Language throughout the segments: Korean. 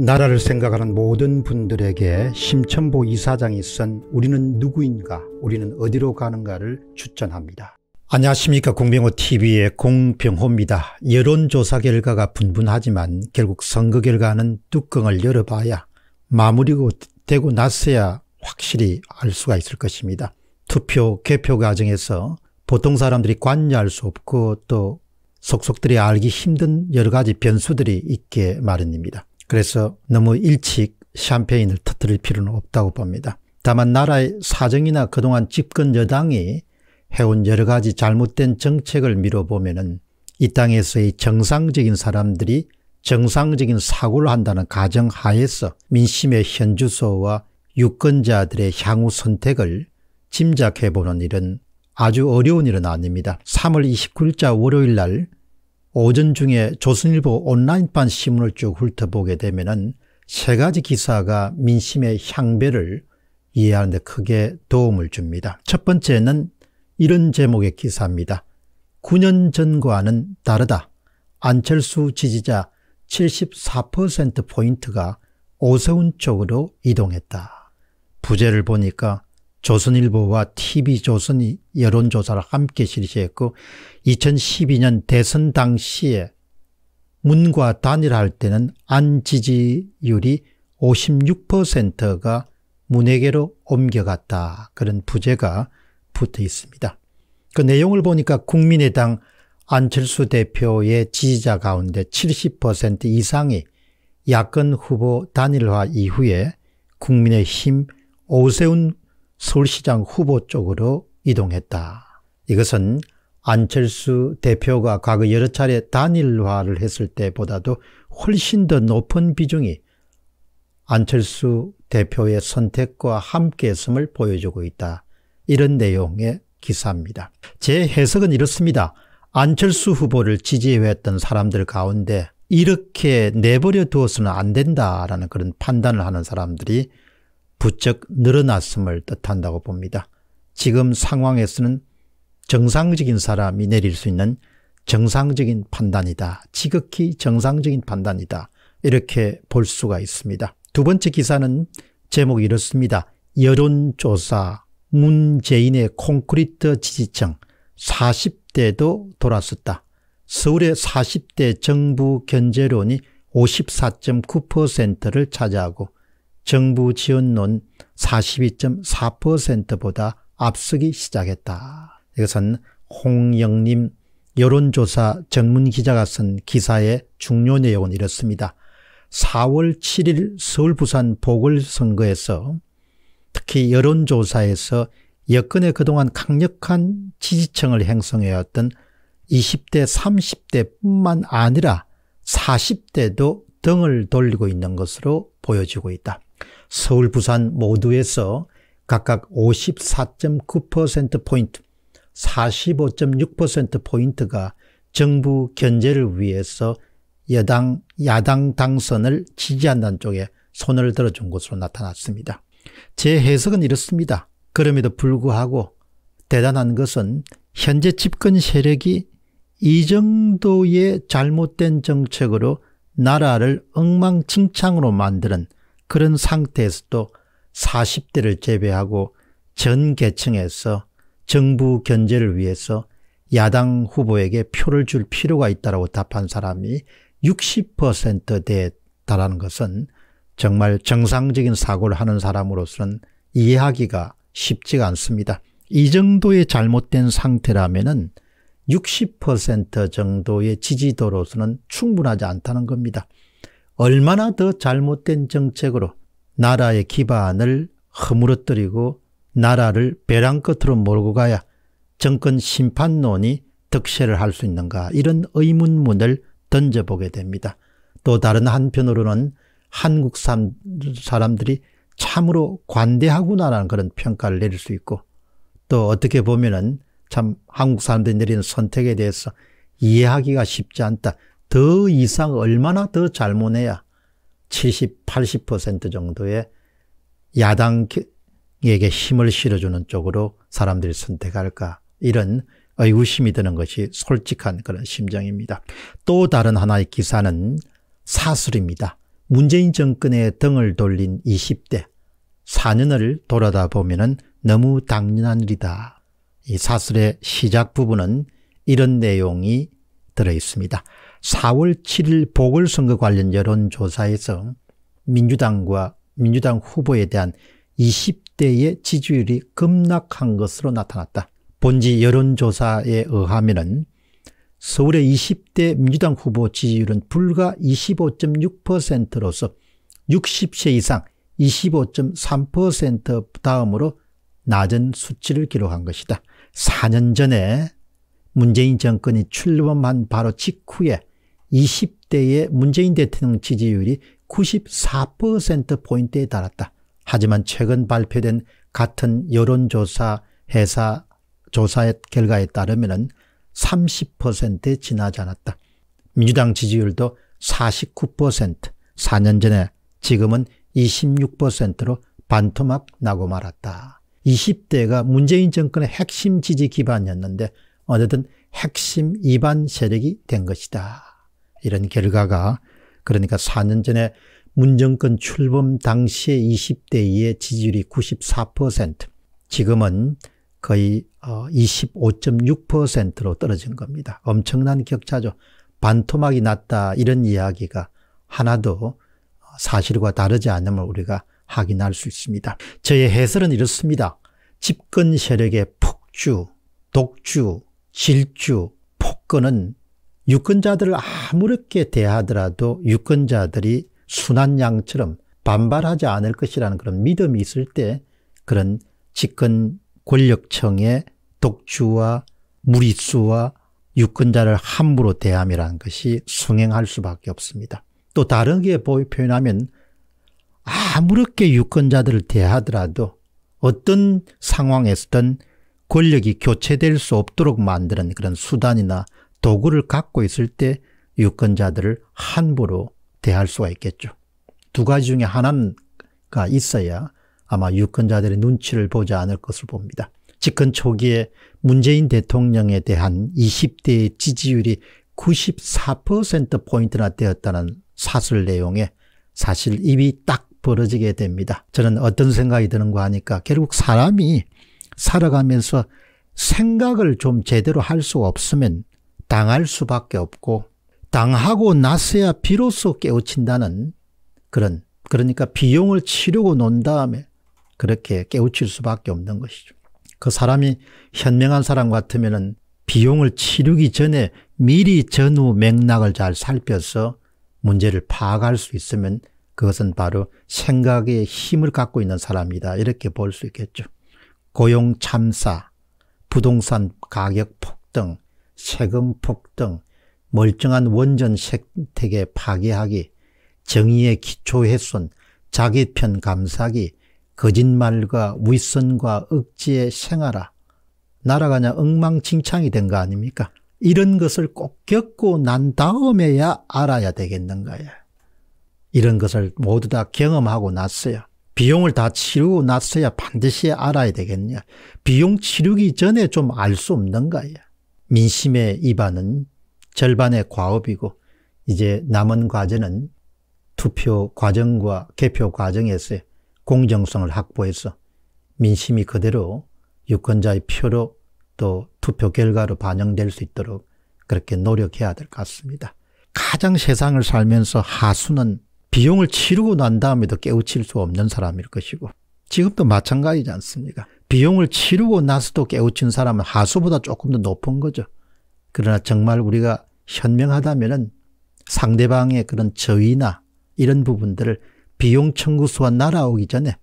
나라를 생각하는 모든 분들에게 심천보 이사장이 쓴 우리는 누구인가 우리는 어디로 가는가를 추천합니다. 안녕하십니까 공병호TV의 공병호입니다. 여론조사 결과가 분분하지만 결국 선거 결과는 뚜껑을 열어봐야 마무리고 되고 나서야 확실히 알 수가 있을 것입니다. 투표 개표 과정에서 보통 사람들이 관여할 수 없고 또 속속들이 알기 힘든 여러 가지 변수들이 있게 마련입니다. 그래서 너무 일찍 샴페인을 터뜨릴 필요는 없다고 봅니다. 다만 나라의 사정이나 그동안 집권 여당이 해온 여러 가지 잘못된 정책을 미뤄보면 이 땅에서의 정상적인 사람들이 정상적인 사고를 한다는 가정 하에서 민심의 현주소와 유권자들의 향후 선택을 짐작해보는 일은 아주 어려운 일은 아닙니다. 3월 29일자 월요일 날 오전 중에 조선일보 온라인판 신문을 쭉 훑어보게 되면 은세 가지 기사가 민심의 향배를 이해하는 데 크게 도움을 줍니다. 첫 번째는 이런 제목의 기사입니다. 9년 전과는 다르다. 안철수 지지자 74%포인트가 오세훈 쪽으로 이동했다. 부제를 보니까 조선일보와 TV조선이 여론조사를 함께 실시했고 2012년 대선 당시에 문과 단일할 화 때는 안 지지율이 56%가 문에게로 옮겨갔다. 그런 부제가 붙어 있습니다. 그 내용을 보니까 국민의당 안철수 대표의 지지자 가운데 70% 이상이 야권 후보 단일화 이후에 국민의힘 오세훈 서울시장 후보 쪽으로 이동했다. 이것은 안철수 대표가 과거 여러 차례 단일화를 했을 때보다도 훨씬 더 높은 비중이 안철수 대표의 선택과 함께했음을 보여주고 있다. 이런 내용의 기사입니다. 제 해석은 이렇습니다. 안철수 후보를 지지해왔던 사람들 가운데 이렇게 내버려 두어서는 안 된다라는 그런 판단을 하는 사람들이 부쩍 늘어났음을 뜻한다고 봅니다. 지금 상황에서는 정상적인 사람이 내릴 수 있는 정상적인 판단이다. 지극히 정상적인 판단이다. 이렇게 볼 수가 있습니다. 두 번째 기사는 제목이 이렇습니다. 여론조사 문재인의 콘크리트 지지층 40대도 돌았었다. 서울의 40대 정부 견제론이 54.9%를 차지하고 정부 지원론 42.4%보다 앞서기 시작했다. 이것은 홍영림 여론조사 전문기자가 쓴 기사의 중요 내용은 이렇습니다. 4월 7일 서울 부산 보궐선거에서 특히 여론조사에서 여건에 그동안 강력한 지지층을 형성해왔던 20대, 30대뿐만 아니라 40대도 등을 돌리고 있는 것으로 보여지고 있다. 서울, 부산 모두에서 각각 54.9%포인트, 45.6%포인트가 정부 견제를 위해서 여당, 야당 당선을 지지한다는 쪽에 손을 들어준 것으로 나타났습니다. 제 해석은 이렇습니다. 그럼에도 불구하고 대단한 것은 현재 집권 세력이 이 정도의 잘못된 정책으로 나라를 엉망진창으로 만드는 그런 상태에서도 40대를 제외하고 전 계층에서 정부 견제를 위해서 야당 후보에게 표를 줄 필요가 있다고 답한 사람이 60%대에 달하는 것은 정말 정상적인 사고를 하는 사람으로서는 이해하기가 쉽지가 않습니다. 이 정도의 잘못된 상태라면 은60% 정도의 지지도로서는 충분하지 않다는 겁니다. 얼마나 더 잘못된 정책으로 나라의 기반을 허물어뜨리고 나라를 벼랑 끝으로 몰고 가야 정권 심판론이 득세를 할 수 있는가 이런 의문문을 던져보게 됩니다. 또 다른 한편으로는 한국 사람들이 참으로 관대하구나라는 그런 평가를 내릴 수 있고 또 어떻게 보면은 참 한국 사람들이 내리는 선택에 대해서 이해하기가 쉽지 않다. 더 이상 얼마나 더 잘못해야 70, 80% 정도의 야당에게 힘을 실어주는 쪽으로 사람들이 선택할까 이런 의구심이 드는 것이 솔직한 그런 심정입니다. 또 다른 하나의 기사는 사술입니다. 문재인 정권에 등을 돌린 20대 4년을 돌아다 보면 너무 당연한 일이다. 이 사술의 시작 부분은 이런 내용이 들어 있습니다. 4월 7일 보궐선거 관련 여론조사에서 민주당과 민주당 후보에 대한 20대의 지지율이 급락한 것으로 나타났다. 본지 여론조사에 의하면 서울의 20대 민주당 후보 지지율은 불과 25.6%로서 60세 이상 25.3% 다음으로 낮은 수치를 기록한 것이다. 4년 전에 문재인 정권이 출범한 바로 직후에 20대의 문재인 대통령 지지율이 94%포인트에 달았다. 하지만 최근 발표된 같은 여론조사 회사 조사의 결과에 따르면 30%에 지나지 않았다. 민주당 지지율도 49%, 4년 전에 지금은 26%로 반토막 나고 말았다. 20대가 문재인 정권의 핵심 지지 기반이었는데 어느덧 핵심 이반 세력이 된 것이다. 이런 결과가 그러니까 4년 전에 문정권 출범 당시에 20대의 지지율이 94% 지금은 거의 25.6%로 어, 떨어진 겁니다. 엄청난 격차죠. 반토막이 났다 이런 이야기가 하나도 어, 사실과 다르지 않음을 우리가 확인할 수 있습니다. 저의 해설은 이렇습니다. 집권 세력의 폭주, 독주, 질주, 폭거는 유권자들을 아무렇게 대하더라도 유권자들이 순한 양처럼 반발하지 않을 것이라는 그런 믿음이 있을 때 그런 집권 권력청의 독주와 무리수와 유권자를 함부로 대함이라는 것이 성행할 수밖에 없습니다. 또 다르게 표현하면 아무렇게 유권자들을 대하더라도 어떤 상황에서든 권력이 교체될 수 없도록 만드는 그런 수단이나 도구를 갖고 있을 때 유권자들을 함부로 대할 수가 있겠죠. 두 가지 중에 하나가 있어야 아마 유권자들의 눈치를 보지 않을 것을 봅니다. 집권 초기에 문재인 대통령에 대한 20대의 지지율이 94%포인트나 되었다는 사설 내용에 사실 입이 딱 벌어지게 됩니다. 저는 어떤 생각이 드는가 하니까 결국 사람이 살아가면서 생각을 좀 제대로 할 수 없으면 당할 수밖에 없고 당하고 나서야 비로소 깨우친다는 그런 그러니까 비용을 치르고 논 다음에 그렇게 깨우칠 수밖에 없는 것이죠. 그 사람이 현명한 사람 같으면은 비용을 치르기 전에 미리 전후 맥락을 잘 살펴서 문제를 파악할 수 있으면 그것은 바로 생각의 힘을 갖고 있는 사람이다. 이렇게 볼 수 있겠죠. 고용 참사, 부동산 가격 폭등, 세금 폭등, 멀쩡한 원전 생태계 파괴하기, 정의의 기초 훼손, 자기 편 감싸기, 거짓말과 윗선과 억지의 생활화, 날아가냐 엉망진창이 된 거 아닙니까? 이런 것을 꼭 겪고 난 다음에야 알아야 되겠는가요? 이런 것을 모두 다 경험하고 났어요. 비용을 다 치르고 났어야 반드시 알아야 되겠냐. 비용 치르기 전에 좀 알 수 없는가요? 민심의 이반은 절반의 과업이고 이제 남은 과제는 투표 과정과 개표 과정에서 공정성을 확보해서 민심이 그대로 유권자의 표로 또 투표 결과로 반영될 수 있도록 그렇게 노력해야 될 것 같습니다. 가장 세상을 살면서 하수는 비용을 치르고 난 다음에도 깨우칠 수 없는 사람일 것이고 지금도 마찬가지지 않습니까? 비용을 치르고 나서도 깨우친 사람은 하수보다 조금 더 높은 거죠. 그러나 정말 우리가 현명하다면 은 상대방의 그런 저위나 이런 부분들을 비용 청구수와 날아오기 전에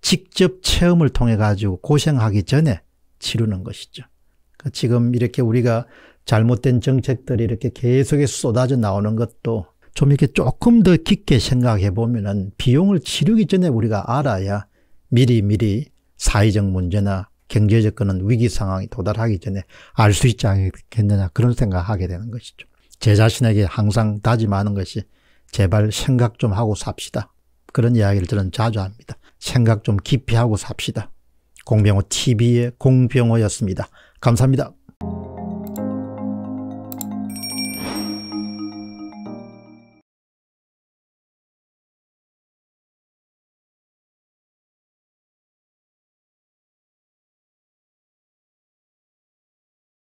직접 체험을 통해 가지고 고생하기 전에 치르는 것이죠. 그러니까 지금 이렇게 우리가 잘못된 정책들이 이렇게 계속해서 쏟아져 나오는 것도 좀 이렇게 조금 더 깊게 생각해 보면은 비용을 치르기 전에 우리가 알아야 미리미리 사회적 문제나 경제적 그런 위기 상황이 도달하기 전에 알 수 있지 않겠느냐 그런 생각하게 되는 것이죠. 제 자신에게 항상 다짐하는 것이 제발 생각 좀 하고 삽시다. 그런 이야기를 저는 자주 합니다. 생각 좀 깊이 하고 삽시다. 공병호 TV의 공병호였습니다. 감사합니다.